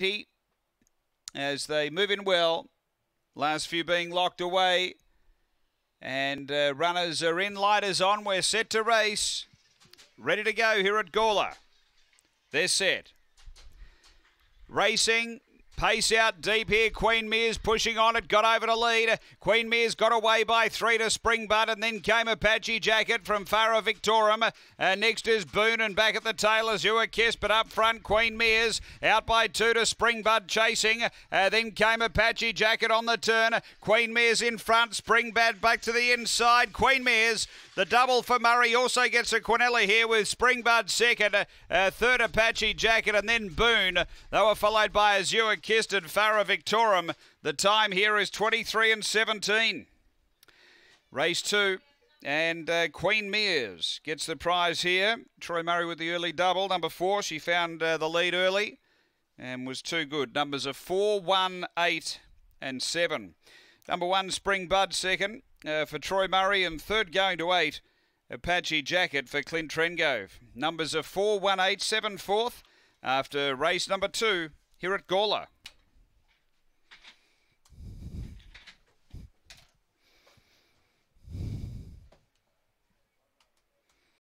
Pete as they move in well. Last few being locked away. And uh, runners are in, lighters on. We're set to race. Ready to go here at Gawler. They're set. Racing Pace out deep here. Queen Mears pushing on it. Got over to lead. Queen Mears got away by three to Springbud and then came Apache Jacket from Faro Victorum. Uh, next is Boone and back at the tail as you were kissed. But up front, Queen Mears out by two to Springbud chasing. Uh, then came Apache Jacket on the turn. Queen Mears in front. Springbud back to the inside. Queen Mears, the double for Murray also gets a Quinella here with Springbud second. Uh, uh third Apache Jacket and then Boone. They were followed by Azure Kiss. Kirsten Farah Victorum. The time here is 23 and 17. Race two. And uh, Queen Mears gets the prize here. Troy Murray with the early double. Number four, she found uh, the lead early and was too good. Numbers are four, one, eight, and seven. Number one, Spring Bud, second uh, for Troy Murray, and third going to eight, Apache Jacket for Clint Trengove. Numbers are four, one, eight, seven, fourth after race number two here at Gawler.